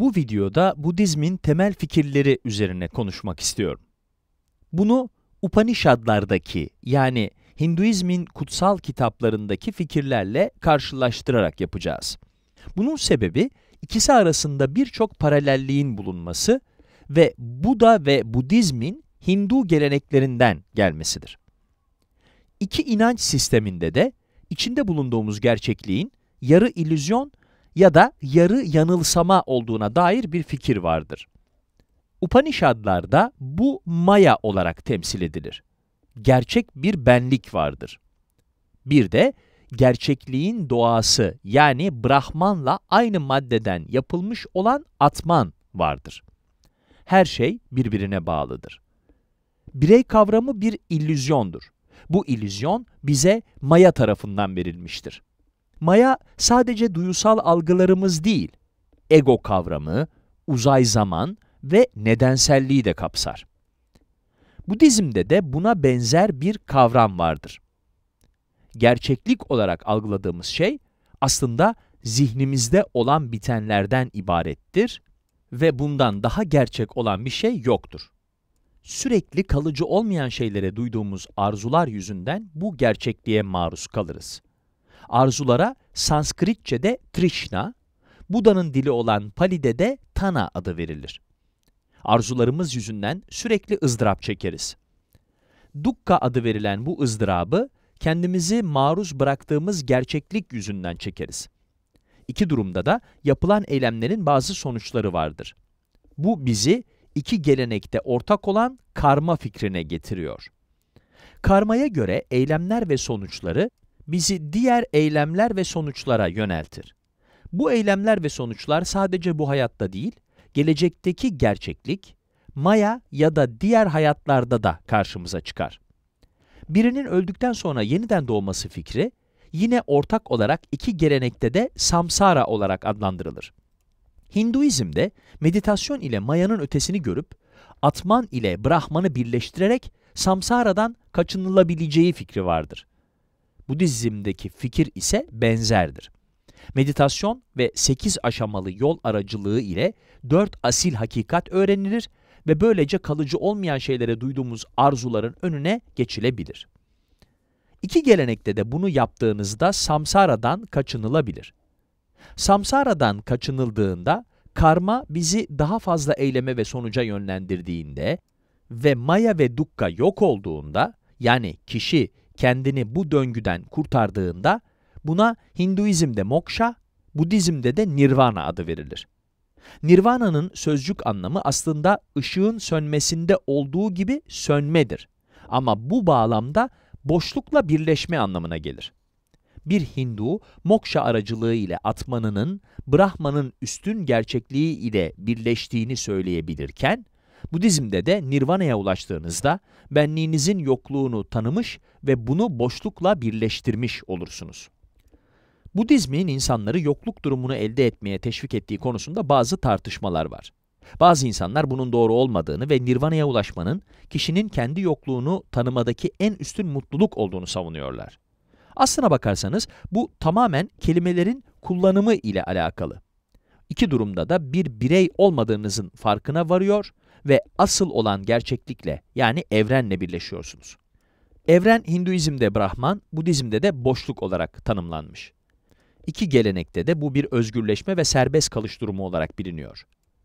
Bu videoda Budizmin temel fikirleri üzerine konuşmak istiyorum. Bunu Upanishadlardaki yani Hinduizmin kutsal kitaplarındaki fikirlerle karşılaştırarak yapacağız. Bunun sebebi ikisi arasında birçok paralelliğin bulunması ve Buda ve Budizmin Hindu geleneklerinden gelmesidir. İki inanç sisteminde de içinde bulunduğumuz gerçekliğin yarı illüzyon ya da yarı yanılsama olduğuna dair bir fikir vardır. Upanishadlarda bu maya olarak temsil edilir. Gerçek bir benlik vardır. Bir de gerçekliğin doğası yani Brahman'la aynı maddeden yapılmış olan Atman vardır. Her şey birbirine bağlıdır. Birey kavramı bir illüzyondur. Bu illüzyon bize maya tarafından verilmiştir. Maya sadece duyusal algılarımız değil, ego kavramı, uzay zaman ve nedenselliği de kapsar. Budizm'de de buna benzer bir kavram vardır. Gerçeklik olarak algıladığımız şey aslında zihnimizde olan bitenlerden ibarettir ve bundan daha gerçek olan bir şey yoktur. Sürekli kalıcı olmayan şeylere duyduğumuz arzular yüzünden bu gerçekliğe maruz kalırız arzulara Sanskritçe'de Trishna, Buda'nın dili olan Pali'de de Tana adı verilir. Arzularımız yüzünden sürekli ızdırap çekeriz. Dukka adı verilen bu ızdırabı kendimizi maruz bıraktığımız gerçeklik yüzünden çekeriz. İki durumda da yapılan eylemlerin bazı sonuçları vardır. Bu bizi iki gelenekte ortak olan karma fikrine getiriyor. Karmaya göre eylemler ve sonuçları bizi diğer eylemler ve sonuçlara yöneltir. Bu eylemler ve sonuçlar sadece bu hayatta değil, gelecekteki gerçeklik, maya ya da diğer hayatlarda da karşımıza çıkar. Birinin öldükten sonra yeniden doğması fikri, yine ortak olarak iki gelenekte de samsara olarak adlandırılır. Hinduizm'de meditasyon ile mayanın ötesini görüp, atman ile brahmanı birleştirerek samsaradan kaçınılabileceği fikri vardır. Budizm'deki fikir ise benzerdir. Meditasyon ve 8 aşamalı yol aracılığı ile 4 asil hakikat öğrenilir ve böylece kalıcı olmayan şeylere duyduğumuz arzuların önüne geçilebilir. İki gelenekte de bunu yaptığınızda samsaradan kaçınılabilir. Samsaradan kaçınıldığında karma bizi daha fazla eyleme ve sonuca yönlendirdiğinde ve maya ve dukka yok olduğunda yani kişi kendini bu döngüden kurtardığında buna Hinduizm'de moksha, Budizm'de de nirvana adı verilir. Nirvana'nın sözcük anlamı aslında ışığın sönmesinde olduğu gibi sönmedir. Ama bu bağlamda boşlukla birleşme anlamına gelir. Bir Hindu, moksha aracılığı ile atmanının, Brahman'ın üstün gerçekliği ile birleştiğini söyleyebilirken, Budizm'de de nirvana'ya ulaştığınızda benliğinizin yokluğunu tanımış ve bunu boşlukla birleştirmiş olursunuz. Budizmin insanları yokluk durumunu elde etmeye teşvik ettiği konusunda bazı tartışmalar var. Bazı insanlar bunun doğru olmadığını ve nirvana'ya ulaşmanın kişinin kendi yokluğunu tanımadaki en üstün mutluluk olduğunu savunuyorlar. Aslına bakarsanız bu tamamen kelimelerin kullanımı ile alakalı. İki durumda da bir birey olmadığınızın farkına varıyor ve asıl olan gerçeklikle yani evrenle birleşiyorsunuz. Evren Hinduizm'de Brahman, Budizm'de de boşluk olarak tanımlanmış. İki gelenekte de bu bir özgürleşme ve serbest kalış durumu olarak biliniyor.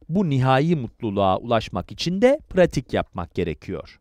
Bu nihai mutluluğa ulaşmak için de pratik yapmak gerekiyor.